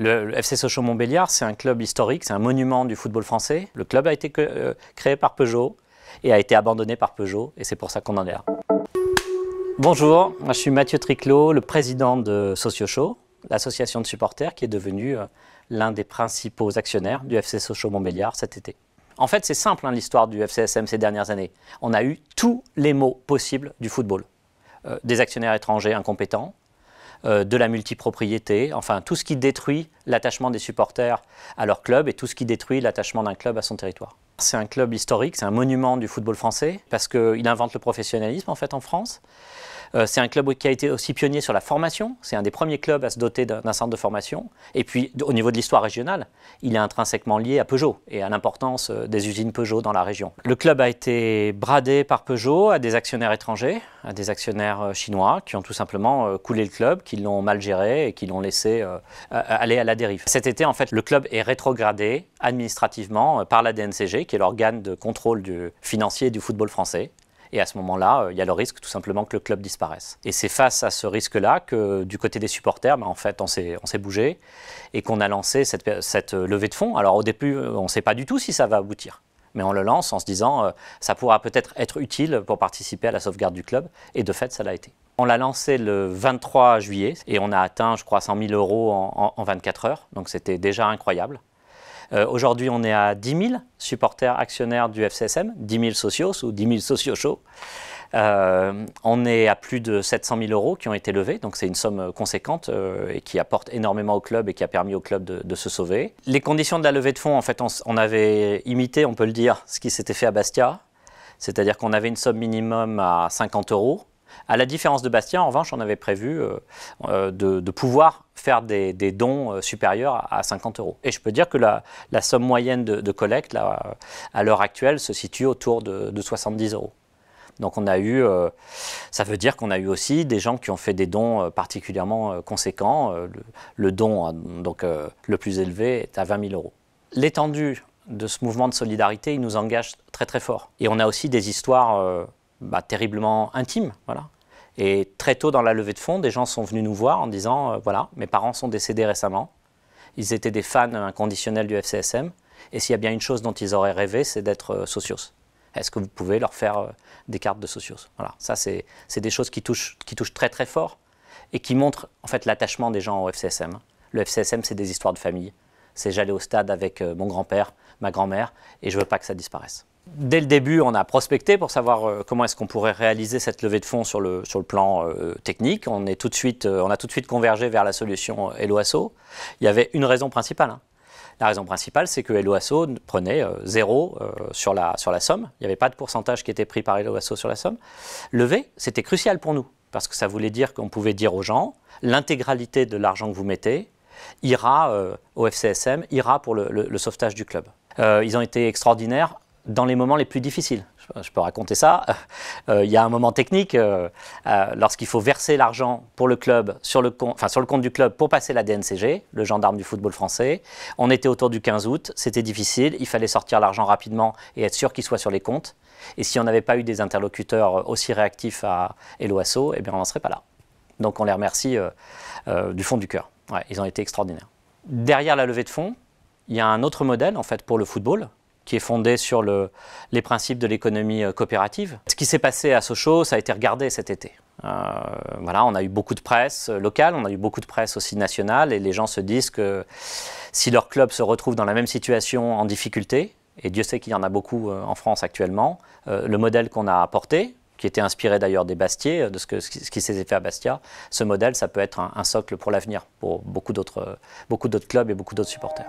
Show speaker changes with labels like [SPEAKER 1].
[SPEAKER 1] Le, FC Sochaux-Montbéliard, c'est un club historique, c'est un monument du football français. Le club a été euh, créé par Peugeot et a été abandonné par Peugeot, et c'est pour ça qu'on en est là. Bonjour, je suis Mathieu Triclot, le président de Sociochaux, l'association de supporters qui est devenue euh, l'un des principaux actionnaires du FC Sochaux-Montbéliard cet été. En fait, c'est simple hein, l'histoire du FCSM ces dernières années. On a eu tous les maux possibles du football. Euh, des actionnaires étrangers incompétents, euh, de la multipropriété, enfin tout ce qui détruit l'attachement des supporters à leur club et tout ce qui détruit l'attachement d'un club à son territoire. C'est un club historique, c'est un monument du football français, parce qu'il invente le professionnalisme en fait en France. Euh, c'est un club qui a été aussi pionnier sur la formation, c'est un des premiers clubs à se doter d'un centre de formation. Et puis au niveau de l'histoire régionale, il est intrinsèquement lié à Peugeot et à l'importance euh, des usines Peugeot dans la région. Le club a été bradé par Peugeot à des actionnaires étrangers, à des actionnaires euh, chinois qui ont tout simplement coulé le club, qui l'ont mal géré et qui l'ont laissé aller à la dérive. Cet été, en fait, le club est rétrogradé administrativement par la DNCG qui est l'organe de contrôle du financier du football français. Et à ce moment-là, euh, il y a le risque tout simplement que le club disparaisse. Et c'est face à ce risque-là que du côté des supporters, bah, en fait, on s'est bougé et qu'on a lancé cette, euh, levée de fonds. Alors au début, euh, on ne sait pas du tout si ça va aboutir mais on le lance en se disant que ça pourra peut-être être utile pour participer à la sauvegarde du club, et de fait, ça l'a été. On l'a lancé le 23 juillet et on a atteint, je crois, 100 000 euros en 24 heures, donc c'était déjà incroyable. Euh, aujourd'hui, on est à 10 000 supporters actionnaires du FCSM, 10 000 socios ou 10 000 socios on est à plus de 700 000 euros qui ont été levés, donc c'est une somme conséquente euh, et qui apporte énormément au club et qui a permis au club de, se sauver. Les conditions de la levée de fonds, en fait, on, on avait imité, on peut le dire, ce qui s'était fait à Bastia, c'est-à-dire qu'on avait une somme minimum à 50 euros à la différence de Bastien, en revanche, on avait prévu euh, euh, de, pouvoir faire des, dons euh, supérieurs à 50 euros. Et je peux dire que la, somme moyenne de, collecte, là, à l'heure actuelle, se situe autour de, 70 euros. Donc on a eu, ça veut dire qu'on a eu aussi des gens qui ont fait des dons particulièrement conséquents. le, don hein, donc le plus élevé est à 20 000 euros. L'étendue de ce mouvement de solidarité, il nous engage très très fort. Et on a aussi des histoires bah, terriblement intime. Voilà. Et très tôt dans la levée de fonds, des gens sont venus nous voir en disant euh, voilà, mes parents sont décédés récemment, ils étaient des fans inconditionnels du FCSM, et s'il y a bien une chose dont ils auraient rêvé, c'est d'être euh, socios. Est-ce que vous pouvez leur faire euh, des cartes de socios Voilà, ça c'est des choses qui touchent, qui touchent très très fort et qui montrent en fait l'attachement des gens au FCSM. Le FCSM, c'est des histoires de famille, c'est j'allais au stade avec euh, mon grand-père, ma grand-mère, et je ne veux pas que ça disparaisse. Dès le début, on a prospecté pour savoir euh, comment est-ce qu'on pourrait réaliser cette levée de fonds sur le, sur le plan euh, technique. On, est tout de suite, on a tout de suite convergé vers la solution Eloasso. Il y avait une raison principale. Hein. La raison principale, c'est que Eloasso prenait zéro sur, la, sur la somme. Il n'y avait pas de pourcentage qui était pris par Eloasso sur la somme. Lever, c'était crucial pour nous, parce que ça voulait dire qu'on pouvait dire aux gens, l'intégralité de l'argent que vous mettez, ira euh, au FCSM, ira pour le, sauvetage du club. Euh, ils ont été extraordinaires dans les moments les plus difficiles. Je, peux raconter ça. Euh, il y a un moment technique, lorsqu'il faut verser l'argent pour le club, sur le, compte, sur le compte du club pour passer la DNCG, le gendarme du football français. On était autour du 15 août, c'était difficile, il fallait sortir l'argent rapidement et être sûr qu'il soit sur les comptes. Et si on n'avait pas eu des interlocuteurs aussi réactifs à Eloasso, eh bien on n'en serait pas là. Donc on les remercie du fond du cœur. Ouais, ils ont été extraordinaires. Derrière la levée de fonds, il y a un autre modèle en fait pour le football qui est fondé sur le, les principes de l'économie euh, coopérative. Ce qui s'est passé à Sochaux, ça a été regardé cet été. Euh, voilà, on a eu beaucoup de presse euh, locale, on a eu beaucoup de presse aussi nationale, et les gens se disent que si leur club se retrouve dans la même situation en difficulté, et Dieu sait qu'il y en a beaucoup en France actuellement, le modèle qu'on a apporté, qui était inspiré d'ailleurs des Bastiers, euh, de ce, qui s'est fait à Bastia, ce modèle, ça peut être un socle pour l'avenir, pour euh, beaucoup d'autres clubs et beaucoup d'autres supporters.